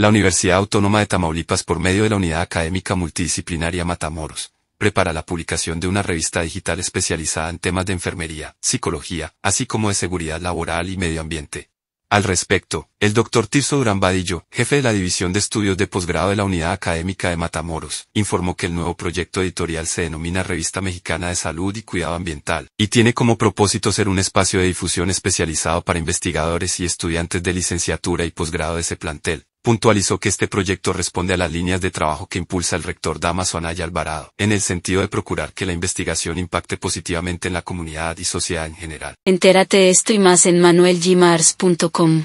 La Universidad Autónoma de Tamaulipas por medio de la Unidad Académica Multidisciplinaria Matamoros, prepara la publicación de una revista digital especializada en temas de enfermería, psicología, así como de seguridad laboral y medio ambiente. Al respecto, el doctor Tirso Durán Badillo, jefe de la División de Estudios de Posgrado de la Unidad Académica de Matamoros, informó que el nuevo proyecto editorial se denomina Revista Mexicana de Salud y Cuidado Ambiental, y tiene como propósito ser un espacio de difusión especializado para investigadores y estudiantes de licenciatura y posgrado de ese plantel puntualizó que este proyecto responde a las líneas de trabajo que impulsa el rector Damaso Anaya Alvarado, en el sentido de procurar que la investigación impacte positivamente en la comunidad y sociedad en general. Entérate esto y más en manuelgmars.com.